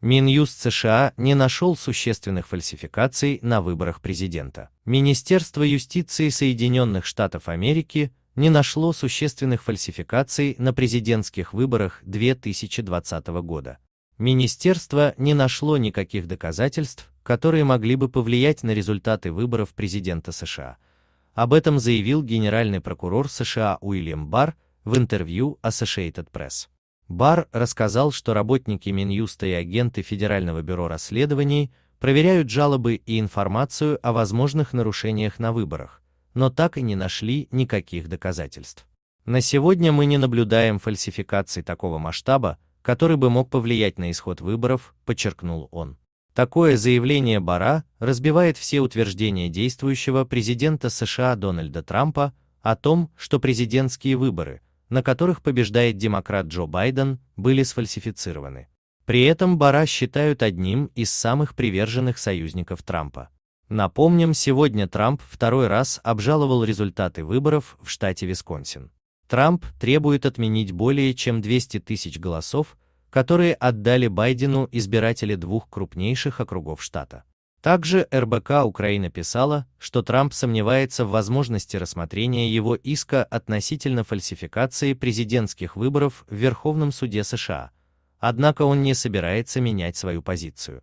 Минюст США не нашел существенных фальсификаций на выборах президента. Министерство юстиции Соединенных Штатов Америки не нашло существенных фальсификаций на президентских выборах 2020 года. Министерство не нашло никаких доказательств, которые могли бы повлиять на результаты выборов президента США. Об этом заявил генеральный прокурор США Уильям Барр в интервью Associated Press. Бар рассказал, что работники Минюста и агенты Федерального бюро расследований проверяют жалобы и информацию о возможных нарушениях на выборах, но так и не нашли никаких доказательств. На сегодня мы не наблюдаем фальсификаций такого масштаба, который бы мог повлиять на исход выборов, подчеркнул он. Такое заявление Бара разбивает все утверждения действующего президента США Дональда Трампа о том, что президентские выборы – на которых побеждает демократ Джо Байден, были сфальсифицированы. При этом Бара считают одним из самых приверженных союзников Трампа. Напомним, сегодня Трамп второй раз обжаловал результаты выборов в штате Висконсин. Трамп требует отменить более чем 200 тысяч голосов, которые отдали Байдену избиратели двух крупнейших округов штата. Также РБК Украина писала, что Трамп сомневается в возможности рассмотрения его иска относительно фальсификации президентских выборов в Верховном суде США, однако он не собирается менять свою позицию.